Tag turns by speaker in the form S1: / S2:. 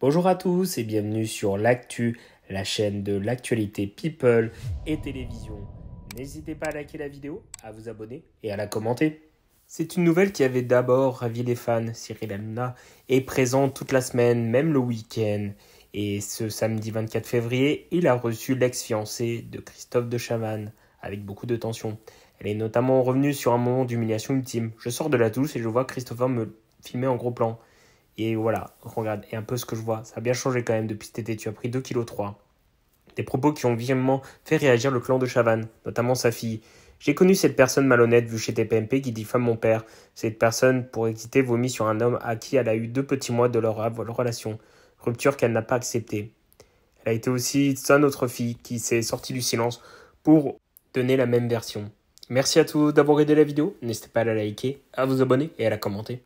S1: Bonjour à tous et bienvenue sur l'actu, la chaîne de l'actualité people et télévision. N'hésitez pas à liker la vidéo, à vous abonner et à la commenter. C'est une nouvelle qui avait d'abord ravi les fans. Cyril Hanouna est présent toute la semaine, même le week-end. Et ce samedi 24 février, il a reçu l'ex-fiancée de Christophe de Chavannes, avec beaucoup de tension. Elle est notamment revenue sur un moment d'humiliation ultime. Je sors de la douche et je vois Christophe me filmer en gros plan. Et voilà, regarde, et un peu ce que je vois. Ça a bien changé quand même depuis cet été. Tu as pris 2,3 kg. Des propos qui ont vivement fait réagir le clan de Chavannes, notamment sa fille. J'ai connu cette personne malhonnête vue chez TPMP qui dit femme mon père. Cette personne, pour exciter, vomit sur un homme à qui elle a eu deux petits mois de leur relation. Rupture qu'elle n'a pas acceptée. Elle a été aussi sa autre fille qui s'est sortie du silence pour donner la même version. Merci à tous d'avoir aidé la vidéo. N'hésitez pas à la liker, à vous abonner et à la commenter.